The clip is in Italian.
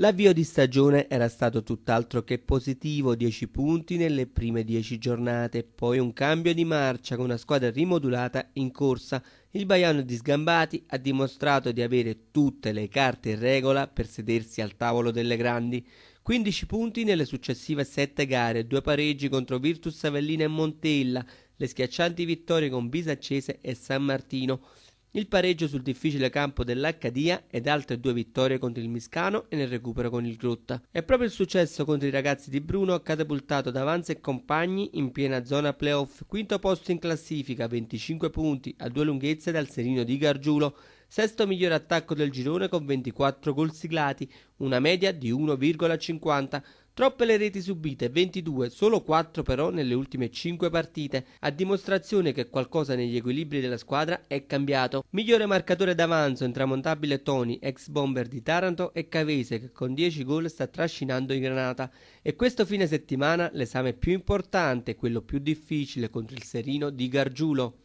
L'avvio di stagione era stato tutt'altro che positivo, 10 punti nelle prime 10 giornate, poi un cambio di marcia con una squadra rimodulata in corsa. Il Baiano di Sgambati ha dimostrato di avere tutte le carte in regola per sedersi al tavolo delle grandi. 15 punti nelle successive 7 gare, due pareggi contro Virtus Savellina e Montella, le schiaccianti vittorie con Bisaccese e San Martino il pareggio sul difficile campo dell'Accadia ed altre due vittorie contro il Miscano e nel recupero con il Grotta. È proprio il successo contro i ragazzi di Bruno ha catapultato Davanza e compagni in piena zona playoff, quinto posto in classifica, 25 punti a due lunghezze dal serino di Gargiulo, sesto miglior attacco del girone con 24 gol siglati, una media di 1,50 Troppe le reti subite, 22, solo 4 però nelle ultime 5 partite, a dimostrazione che qualcosa negli equilibri della squadra è cambiato. Migliore marcatore d'avanzo intramontabile Tony, ex bomber di Taranto, e Cavese che con 10 gol sta trascinando in granata. E questo fine settimana l'esame più importante, quello più difficile contro il Serino di Gargiulo.